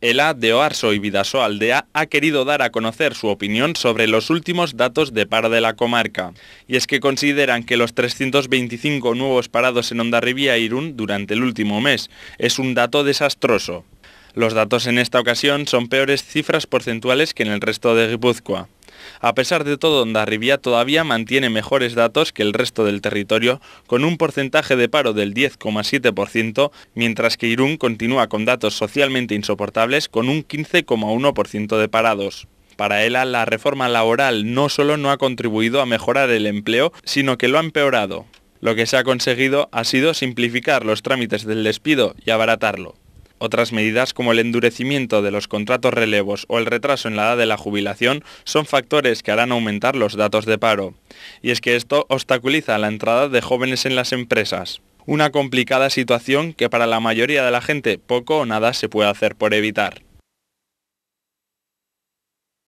A de Oarso y Vidaso Aldea ha querido dar a conocer su opinión sobre los últimos datos de paro de la comarca, y es que consideran que los 325 nuevos parados en Ondarribía e Irún durante el último mes es un dato desastroso. Los datos en esta ocasión son peores cifras porcentuales que en el resto de Guipúzcoa. A pesar de todo, Ondarribia todavía mantiene mejores datos que el resto del territorio, con un porcentaje de paro del 10,7%, mientras que Irún continúa con datos socialmente insoportables con un 15,1% de parados. Para Ela, la reforma laboral no solo no ha contribuido a mejorar el empleo, sino que lo ha empeorado. Lo que se ha conseguido ha sido simplificar los trámites del despido y abaratarlo. Otras medidas como el endurecimiento de los contratos relevos o el retraso en la edad de la jubilación son factores que harán aumentar los datos de paro. Y es que esto obstaculiza la entrada de jóvenes en las empresas. Una complicada situación que para la mayoría de la gente poco o nada se puede hacer por evitar.